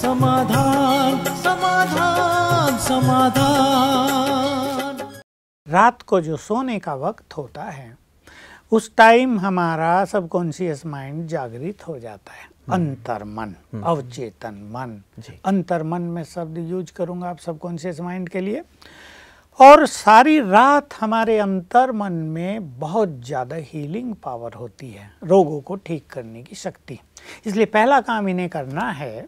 समाधान समाधान समाधान रात को जो सोने का वक्त होता है उस टाइम हमारा सबकॉन्शियस माइंड जागृत हो जाता है हम्म। अंतर्मन हम्म। अवचेतन मन अंतर्मन में शब्द यूज करूंगा आप सबकॉन्शियस माइंड के लिए और सारी रात हमारे अंतर मन में बहुत ज़्यादा हीलिंग पावर होती है रोगों को ठीक करने की शक्ति इसलिए पहला काम इन्हें करना है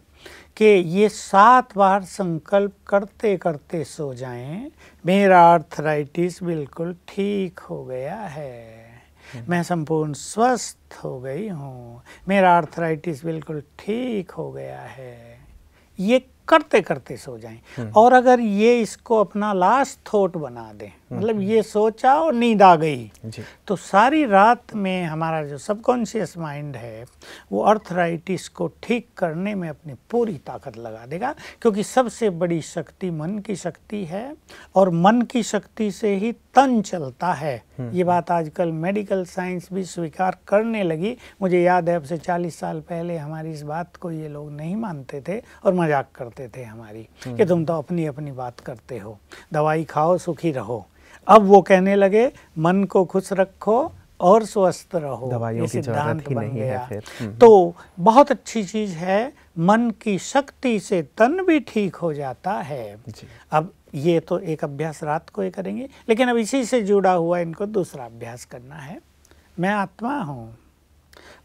कि ये सात बार संकल्प करते करते सो जाएं मेरा आर्थराइटिस बिल्कुल ठीक हो गया है हम्म। मैं संपूर्ण स्वस्थ हो गई हूँ मेरा आर्थराइटिस बिल्कुल ठीक हो गया है ये करते करते सो जाएं हम्म। और अगर ये इसको अपना लास्ट थॉट बना दें हम्म। मतलब ये सोचा और नींद आ गई तो सारी रात में हमारा जो सबकॉन्शियस माइंड है वो अर्थराइटिस को ठीक करने में अपनी पूरी ताकत लगा देगा क्योंकि सबसे बड़ी शक्ति मन की शक्ति है और मन की शक्ति से ही तन चलता है हम्म। ये बात आजकल मेडिकल साइंस भी स्वीकार करने लगी मुझे याद है अब से चालीस साल पहले हमारी इस बात को ये लोग नहीं मानते थे और मजाक करते होते थे हमारी हम्म। कि तुम तो अपनी अपनी बात करते हो दवाई खाओ सुखी रहो अब वो कहने लगे मन को खुश रखो और स्वस्थ रहो दवाइयों की जरूरत ही नहीं है फिर हम्म। तो बहुत अच्छी चीज है मन की शक्ति से तन भी ठीक हो जाता है अब ये तो एक अभ्यास रात को ही करेंगे लेकिन अब इसी से जुड़ा हुआ इनको दूसरा अभ्यास करना है मैं आत्मा हूँ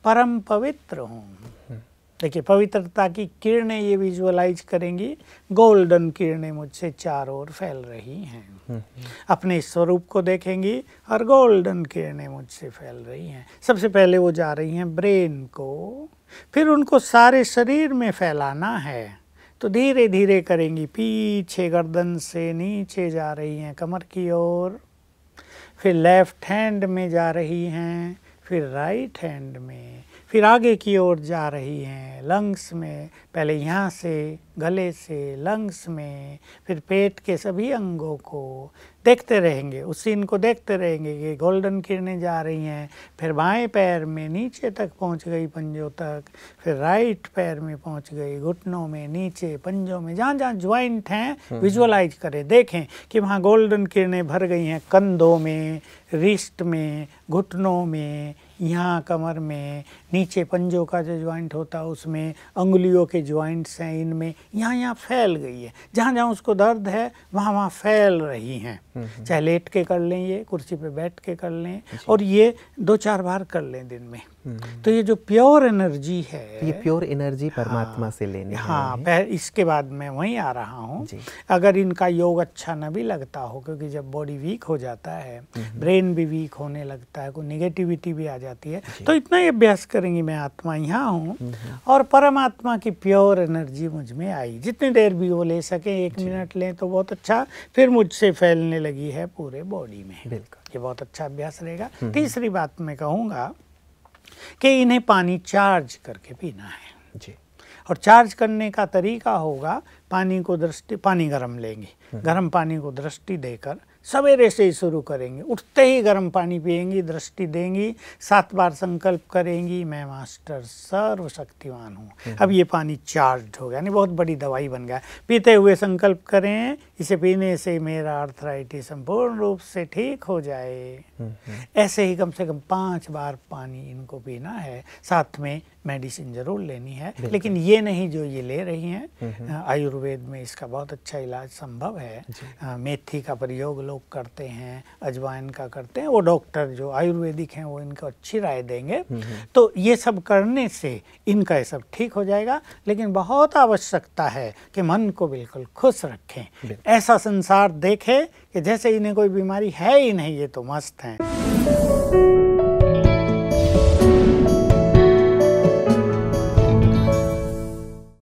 परम पवित्र हूँ हम्म। देखिए पवित्रता की किरणें ये विजुअलाइज करेंगी गोल्डन किरणें मुझसे चार ओर फैल रही हैं हम्म, हम्म। अपने स्वरूप को देखेंगी और गोल्डन किरणें मुझसे फैल रही हैं सबसे पहले वो जा रही हैं ब्रेन को फिर उनको सारे शरीर में फैलाना है तो धीरे धीरे करेंगी पीछे गर्दन से नीचे जा रही हैं कमर की ओर फिर लेफ्ट हैंड में जा रही हैं फिर राइट हैंड में फिर आगे की ओर जा रही हैं लंग्स में पहले यहाँ से गले से लंग्स में फिर पेट के सभी अंगों को देखते रहेंगे उस सीन को देखते रहेंगे कि गोल्डन किरणें जा रही हैं फिर बाएं पैर में नीचे तक पहुँच गई पंजों तक फिर राइट पैर में पहुँच गई घुटनों में नीचे पंजों में जहाँ जहाँ ज्वाइंट हैं हम्म। विजुअलाइज करें देखें कि वहाँ गोल्डन किरणें भर गई हैं कंधों में रिस्ट में घुटनों में यहाँ कमर में नीचे पंजों का जो ज्वाइंट होता है उसमें उंगलियों के ज्वाइंट्स हैं इनमें यहाँ यहाँ फैल गई है जहाँ जहाँ उसको दर्द है वहाँ वहाँ फैल रही हैं हम्म, हम्म। चाहे लेट के कर लें ये कुर्सी पे बैठ के कर लें अच्छा। और ये दो चार बार कर लें दिन में हम्म। तो ये जो प्योर एनर्जी है तो ये प्योर एनर्जी हाँ, परमात्मा हाँ, से लेने हाँ है। इसके बाद मैं वहीं आ रहा हूँ अगर इनका योग अच्छा न भी लगता हो क्योंकि जब बॉडी वीक हो जाता है ब्रेन हम्म। भी वीक होने लगता है कोई निगेटिविटी भी आ जाती है तो इतना ही अभ्यास करेंगी मैं आत्मा यहाँ हूँ हम्म। और परमात्मा की प्योर एनर्जी मुझ में आई जितनी देर भी वो ले सके एक मिनट लें तो बहुत अच्छा फिर मुझसे फैलने लगी है पूरे बॉडी में बिल्कुल ये बहुत अच्छा अभ्यास रहेगा तीसरी बात मैं कहूँगा कि इन्हें पानी चार्ज करके पीना है जी और चार्ज करने का तरीका होगा पानी को दृष्टि पानी गर्म लेंगे हम्म। गर्म पानी को दृष्टि देकर सवेरे से ही शुरू करेंगे उठते ही गर्म पानी पिएंगी दृष्टि देंगी सात बार संकल्प करेंगी मैं मास्टर सर्वशक्तिवान हूँ हम्म। अब ये पानी चार्ज हो गया यानी बहुत बड़ी दवाई बन गया पीते हुए संकल्प करें इसे पीने से मेरा आर्थराइटिस संपूर्ण रूप से ठीक हो जाए हम्म, हम्म। ऐसे ही कम से कम पांच बार पानी इनको पीना है साथ में मेडिसिन ज़रूर लेनी है लेकिन ये नहीं जो ये ले रही हैं हम्म, आयुर्वेद में इसका बहुत अच्छा इलाज संभव है आ, मेथी का प्रयोग लोग करते हैं अजवाइन का करते हैं वो डॉक्टर जो आयुर्वेदिक हैं वो इनको अच्छी राय देंगे तो ये सब करने से इनका ये सब ठीक हो जाएगा लेकिन बहुत आवश्यकता है कि मन को बिल्कुल खुश रखें ऐसा संसार देखे कि जैसे इन्हें कोई बीमारी है ही नहीं ये तो मस्त हैं